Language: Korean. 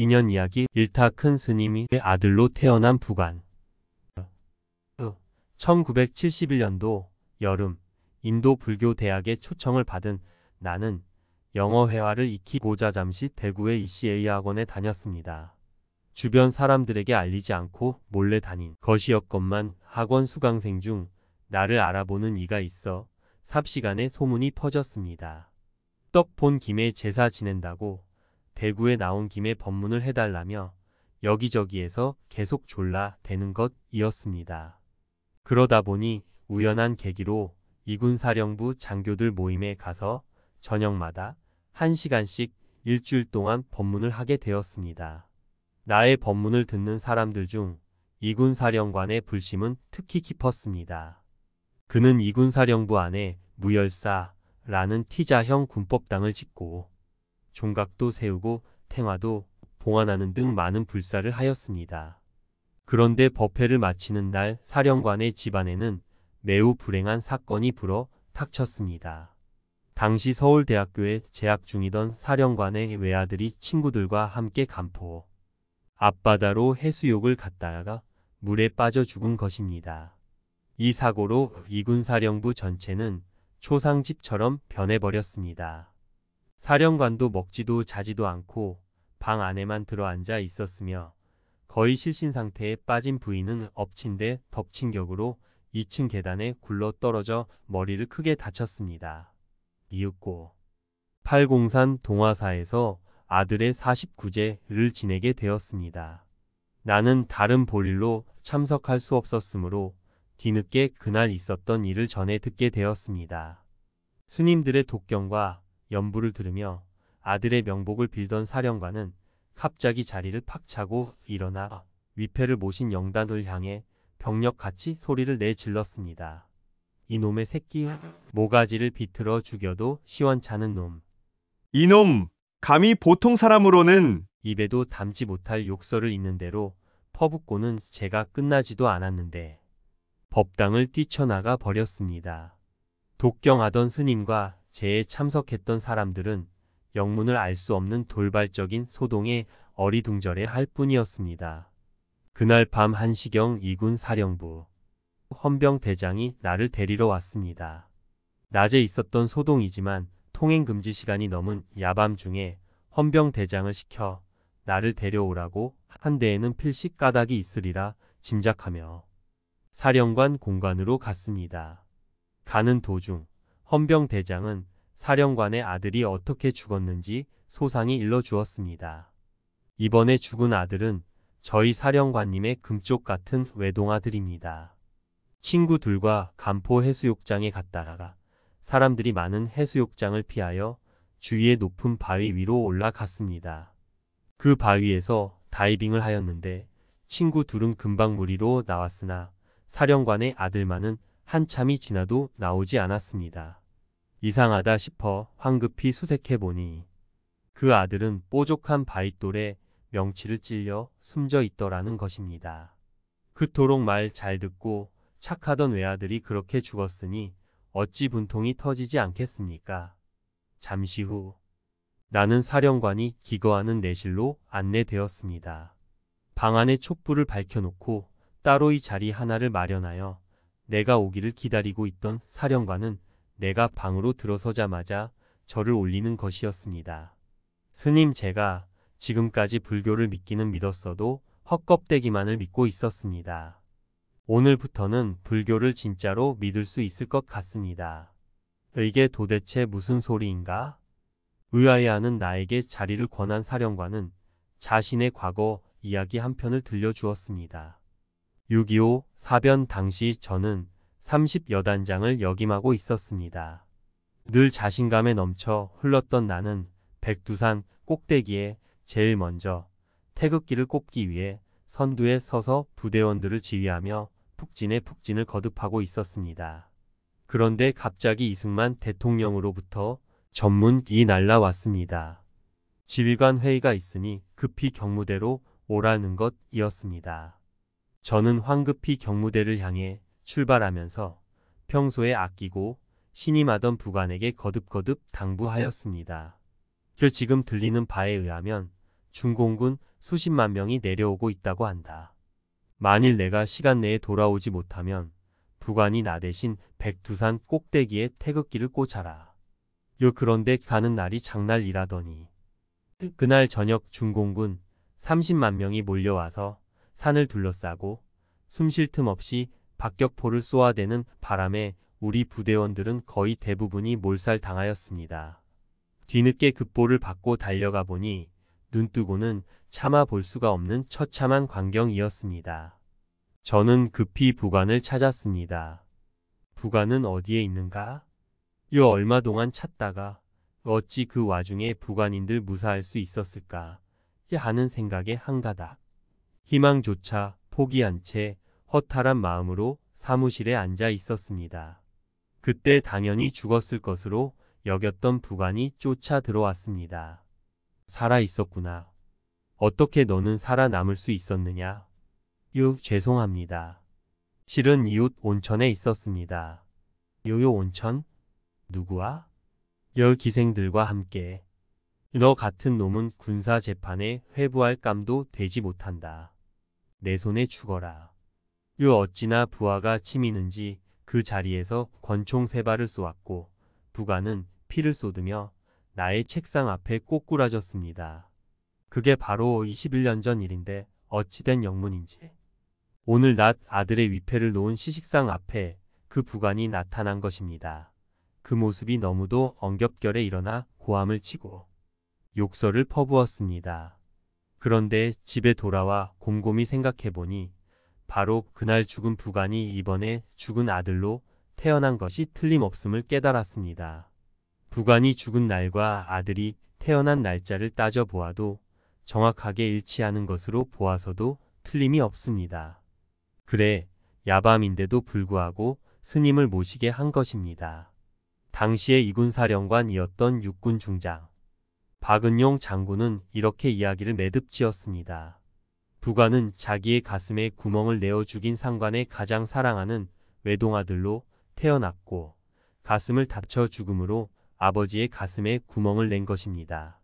인연 이야기 일타 큰 스님이 아들로 태어난 부관 1971년도 그 여름 인도 불교 대학에 초청을 받은 나는 영어 회화를 익히고자 잠시 대구의 ECA 학원에 다녔습니다. 주변 사람들에게 알리지 않고 몰래 다닌 것이었건만 학원 수강생 중 나를 알아보는 이가 있어 삽시간에 소문이 퍼졌습니다. 떡 본 김에 제사 지낸다고 대구에 나온 김에 법문을 해달라며 여기저기에서 계속 졸라 대는 것이었습니다. 그러다 보니 우연한 계기로 이군사령부 장교들 모임에 가서 저녁마다 한시간씩 일주일 동안 법문을 하게 되었습니다. 나의 법문을 듣는 사람들 중 이군사령관의 불심은 특히 깊었습니다. 그는 이군사령부 안에 무열사라는 티자형 군법당을 짓고 종각도 세우고 탱화도 봉안하는 등 많은 불사를 하였습니다. 그런데 법회를 마치는 날 사령관의 집안에는 매우 불행한 사건이 불어 탁쳤습니다. 당시 서울대학교에 재학 중이던 사령관의 외아들이 친구들과 함께 간포 앞바다로 해수욕을 갔다가 물에 빠져 죽은 것입니다. 이 사고로 이군 사령부 전체는 초상집처럼 변해버렸습니다. 사령관도 먹지도 자지도 않고 방 안에만 들어앉아 있었으며 거의 실신 상태에 빠진 부인은 엎친 데 덮친 격으로 2층 계단에 굴러 떨어져 머리를 크게 다쳤습니다. 이윽고 8공산 동화사에서 아들의 49제를 지내게 되었습니다. 나는 다른 볼일로 참석할 수 없었으므로 뒤늦게 그날 있었던 일을 전해 듣게 되었습니다. 스님들의 독경과 연부를 들으며 아들의 명복을 빌던 사령관은 갑자기 자리를 팍 차고 일어나 위패를 모신 영단을 향해 병력같이 소리를 내질렀습니다. 이놈의 새끼, 모가지를 비틀어 죽여도 시원찮은 놈. 이놈, 감히 보통 사람으로는 입에도 담지 못할 욕설을 있는 대로 퍼붓고는 제가 끝나지도 않았는데 법당을 뛰쳐나가 버렸습니다. 독경하던 스님과 제에 참석했던 사람들은 영문을 알 수 없는 돌발적인 소동에 어리둥절해 할 뿐이었습니다. 그날 밤한시경 이군 사령부 헌병 대장이 나를 데리러 왔습니다. 낮에 있었던 소동이지만 통행금지 시간이 넘은 야밤중에 헌병 대장을 시켜 나를 데려오라고 한대에는 필시 까닭이 있으리라 짐작하며 사령관 공간으로 갔습니다. 가는 도중 헌병 대장은 사령관의 아들이 어떻게 죽었는지 소상히 일러주었습니다. 이번에 죽은 아들은 저희 사령관님의 금쪽 같은 외동아들입니다. 친구 들과 간포 해수욕장에 갔다가 사람들이 많은 해수욕장을 피하여 주위의 높은 바위 위로 올라갔습니다. 그 바위에서 다이빙을 하였는데 친구 둘은 금방 무리로 나왔으나 사령관의 아들만은 한참이 지나도 나오지 않았습니다. 이상하다 싶어 황급히 수색해보니 그 아들은 뽀족한 바윗돌에 명치를 찔려 숨져 있더라는 것입니다. 그토록 말 잘 듣고 착하던 외아들이 그렇게 죽었으니 어찌 분통이 터지지 않겠습니까? 잠시 후 나는 사령관이 기거하는 내실로 안내되었습니다. 방 안에 촛불을 밝혀놓고 따로 이 자리 하나를 마련하여 내가 오기를 기다리고 있던 사령관은 내가 방으로 들어서자마자 저를 올리는 것이었습니다. 스님 제가 지금까지 불교를 믿기는 믿었어도 헛겁대기만을 믿고 있었습니다. 오늘부터는 불교를 진짜로 믿을 수 있을 것 같습니다. 이게 도대체 무슨 소리인가? 의아해하는 나에게 자리를 권한 사령관은 자신의 과거 이야기 한 편을 들려주었습니다. 6.25 사변 당시 저는 30여단장을 역임하고 있었습니다. 늘 자신감에 넘쳐 흘렀던 나는 백두산 꼭대기에 제일 먼저 태극기를 꼽기 위해 선두에 서서 부대원들을 지휘하며 북진에북진을 거듭하고 있었습니다. 그런데 갑자기 이승만 대통령으로부터 전문이 날라왔습니다. 지휘관 회의가 있으니 급히 경무대로 오라는 것이었습니다. 저는 황급히 경무대를 향해 출발하면서 평소에 아끼고 신임하던 부관에게 거듭거듭 당부하였습니다. 그 지금 들리는 바에 의하면 중공군 수십만 명이 내려오고 있다고 한다. 만일 내가 시간 내에 돌아오지 못하면 부관이 나 대신 백두산 꼭대기에 태극기를 꽂아라. 요 그런데 가는 날이 장날이라더니 그날 저녁 중공군 30만 명이 몰려와서 산을 둘러싸고 숨쉴 틈 없이 박격포를 쏘아대는 바람에 우리 부대원들은 거의 대부분이 몰살당하였습니다. 뒤늦게 급보를 받고 달려가 보니 눈뜨고는 참아 볼 수가 없는 처참한 광경이었습니다. 저는 급히 부관을 찾았습니다. 부관은 어디에 있는가? 요 얼마 동안 찾다가 어찌 그 와중에 부관인들 무사할 수 있었을까? 하는 생각에 한가닥. 희망조차 포기한 채 허탈한 마음으로 사무실에 앉아 있었습니다. 그때 당연히 죽었을 것으로 여겼던 부관이 쫓아 들어왔습니다. 살아 있었구나. 어떻게 너는 살아남을 수 있었느냐? 유, 죄송합니다. 실은 이웃 온천에 있었습니다. 요요 온천? 누구와? 열 기생들과 함께. 너 같은 놈은 군사 재판에 회부할 감도 되지 못한다. 내 손에 죽어라. 유 어찌나 부하가 치미는지 그 자리에서 권총 세 발을 쏘았고 부가는 피를 쏟으며 나의 책상 앞에 꼬꾸라졌습니다. 그게 바로 21년 전 일인데 어찌된 영문인지. 오늘 낮 아들의 위패를 놓은 시식상 앞에 그 부관이 나타난 것입니다. 그 모습이 너무도 엉겹결에 일어나 고함을 치고 욕설을 퍼부었습니다. 그런데 집에 돌아와 곰곰이 생각해보니 바로 그날 죽은 부관이 이번에 죽은 아들로 태어난 것이 틀림없음을 깨달았습니다. 부관이 죽은 날과 아들이 태어난 날짜를 따져보아도 정확하게 일치하는 것으로 보아서도 틀림이 없습니다. 그래, 야밤인데도 불구하고 스님을 모시게 한 것입니다. 당시의 이군사령관이었던 육군 중장, 박은용 장군은 이렇게 이야기를 매듭지었습니다. 부관은 자기의 가슴에 구멍을 내어 죽인 상관의 가장 사랑하는 외동아들로 태어났고 가슴을 닥쳐 죽음으로 아버지의 가슴에 구멍을 낸 것입니다.